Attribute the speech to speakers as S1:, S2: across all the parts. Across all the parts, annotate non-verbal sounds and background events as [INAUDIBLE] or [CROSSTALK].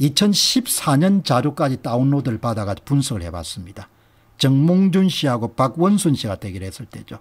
S1: 2014년 자료까지 다운로드를 받아가 분석을 해봤습니다. 정몽준 씨하고 박원순 씨가 대결했을 때죠.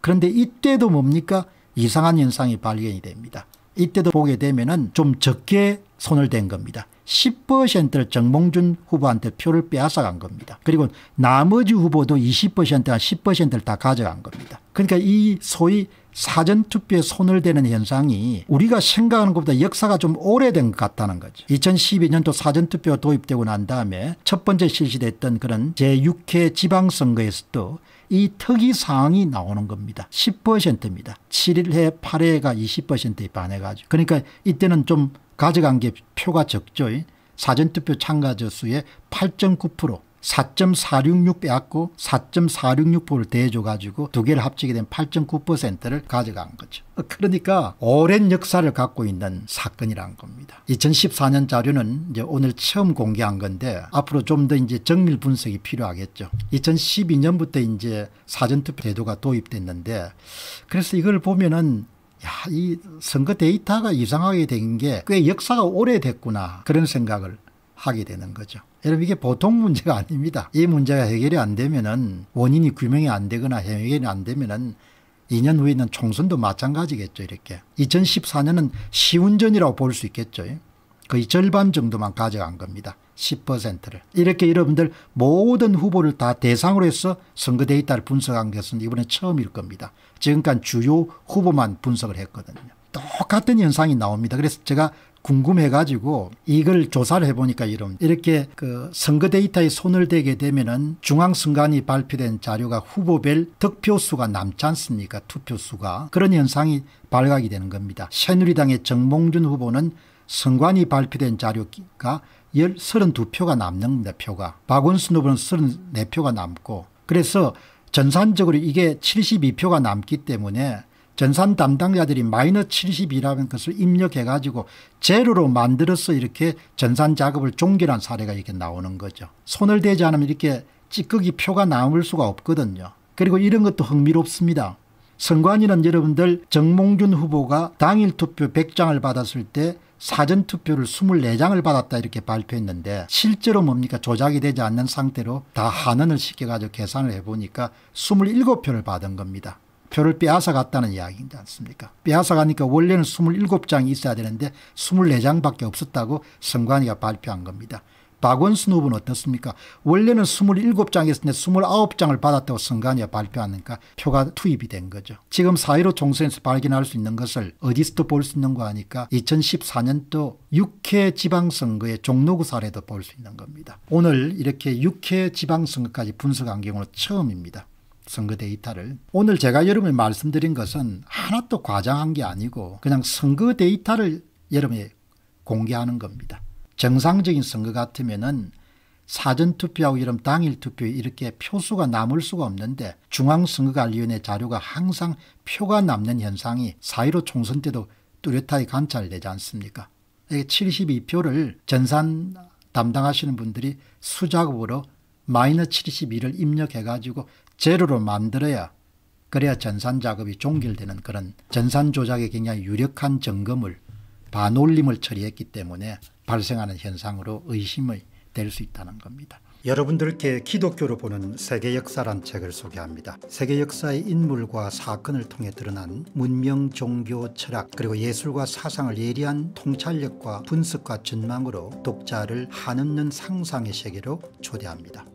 S1: 그런데 이때도 뭡니까? 이상한 현상이 발견이 됩니다. 이때도 보게 되면은 좀 적게 손을 댄 겁니다. 10%를 정몽준 후보한테 표를 빼앗아간 겁니다. 그리고 나머지 후보도 20%한 10%를 다 가져간 겁니다. 그러니까 이 소위 사전투표에 손을 대는 현상이 우리가 생각하는 것보다 역사가 좀 오래된 것 같다는 거죠. 2012년도 사전투표가 도입되고 난 다음에 첫 번째 실시됐던 그런 제6회 지방선거에서도 이 특이사항이 나오는 겁니다. 10%입니다. 7일에 8회가 20%에 반해가지고 그러니까 이때는 좀 가져간 게 표가 적죠. 사전투표 참가자 수의 8.9% 4.466 빼앗고 4.466%를 대줘가지고 두 개를 합치게 된 8.9%를 가져간 거죠. 그러니까 오랜 역사를 갖고 있는 사건이란 겁니다. 2014년 자료는 이제 오늘 처음 공개한 건데 앞으로 좀 더 이제 정밀 분석이 필요하겠죠. 2012년부터 이제 사전투표 제도가 도입됐는데 그래서 이걸 보면은 야, 이 선거 데이터가 이상하게 된 게 꽤 역사가 오래됐구나 그런 생각을 하게 되는 거죠. 여러분 이게 보통 문제가 [LAUGHS] 아닙니다. 이 문제가 해결이 안 되면은 원인이 규명이 안 되거나 해결이 안 되면은 2년 후에는 총선도 마찬가지겠죠 이렇게. 2014년은 시운전이라고 볼 수 있겠죠. 거의 절반 정도만 가져간 겁니다. 10%를. 이렇게 여러분들 모든 후보를 다 대상으로 해서 선거 데이터를 분석한 것은 이번에 처음일 겁니다. 지금까지 주요 후보만 분석을 했거든요. 똑같은 현상이 나옵니다. 그래서 제가 궁금해가지고 이걸 조사를 해보니까 이런 이렇게 그 선거 데이터에 손을 대게 되면은 중앙선관위 발표된 자료가 후보별 득표수가 남지 않습니까 투표수가 그런 현상이 발각이 되는 겁니다. 새누리당의 정몽준 후보는 선관위 발표된 자료가 32표가 남는 겁니다. 표가. 박원순 후보는 34표가 남고 그래서 전산적으로 이게 72표가 남기 때문에 전산 담당자들이 마이너 7 0이라는 것을 입력해 가지고 제로로 만들어서 이렇게 전산 작업을 종결한 사례가 이렇게 나오는 거죠. 손을 대지 않으면 이렇게 찌꺼기 표가 남을 수가 없거든요. 그리고 이런 것도 흥미롭습니다. 선관위는 여러분들 정몽준 후보가 당일 투표 100장을 받았을 때 사전 투표를 24장을 받았다 이렇게 발표했는데 실제로 뭡니까 조작이 되지 않는 상태로 다환원을 시켜가지고 계산을 해보니까 27표를 받은 겁니다. 표를 빼앗아갔다는 이야기인지 않습니까? 빼앗아가니까 원래는 27장이 있어야 되는데 24장밖에 없었다고 선관위가 발표한 겁니다. 박원순 후보는 어떻습니까? 원래는 27장이 었는데 29장을 받았다고 선관위가 발표하니까 표가 투입이 된 거죠. 지금 사회로 총선에서 발견할 수 있는 것을 어디서도 볼 수 있는 거 아니까 2014년도 6회 지방선거의 종로구 사례도 볼 수 있는 겁니다. 오늘 이렇게 6회 지방선거까지 분석한 경우는 처음입니다. 선거 데이터를 오늘 제가 여러분에 말씀드린 것은 하나도 과장한 게 아니고 그냥 선거 데이터를 여러분에 공개하는 겁니다. 정상적인 선거 같으면은 사전투표하고 이런 당일투표 이렇게 표수가 남을 수가 없는데 중앙선거관리위원회 자료가 항상 표가 남는 현상이 사일5 총선 때도 뚜렷하게 관찰되지 않습니까 72표를 전산 담당하시는 분들이 수작업으로 마이너 72를 입력해가지고 재료로 만들어야 그래야 전산 작업이 종결되는 그런 전산 조작에 굉장히 유력한 점검을 반올림을 처리했기 때문에 발생하는 현상으로 의심이 될 수 있다는 겁니다. 여러분들께 기독교로 보는 세계 역사란 책을 소개합니다. 세계 역사의 인물과 사건을 통해 드러난 문명, 종교, 철학 그리고 예술과 사상을 예리한 통찰력과 분석과 전망으로 독자를 한없는 상상의 세계로 초대합니다.